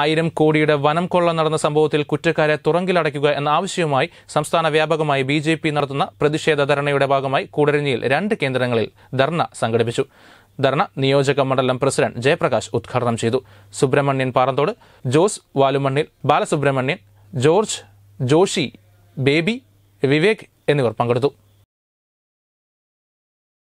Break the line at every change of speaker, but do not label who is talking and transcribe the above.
ആയിരം കോടിയുടെ വനം കൊള്ള നടന്ന സംഭവത്തിൽ കുറ്റക്കാരെ തുറങ്കിലടയ്ക്കുക എന്ന ആവശ്യവുമായി സംസ്ഥാന വ്യാപകമായി ബി ജെ പി നടത്തുന്ന പ്രതിഷേധ ധർണയുടെ ഭാഗമായി കൂടരഞ്ഞിയിൽ രണ്ട് കേന്ദ്രങ്ങളിൽ ധർണ സംഘടിപ്പിച്ചു ധർണ നിയോജക മണ്ഡലം പ്രസിഡന്റ് ജയപ്രകാശ് ഉദ്ഘാടനം ചെയ്തു സുബ്രഹ്മണ്യൻ പാറന്തോട് ജോസ് വാലുമണ്ണിൽ ബാലസുബ്രഹ്മണ്യൻ ജോർജ് ജോഷി ബേബി വിവേക് എന്നിവർ പങ്കെടുത്തു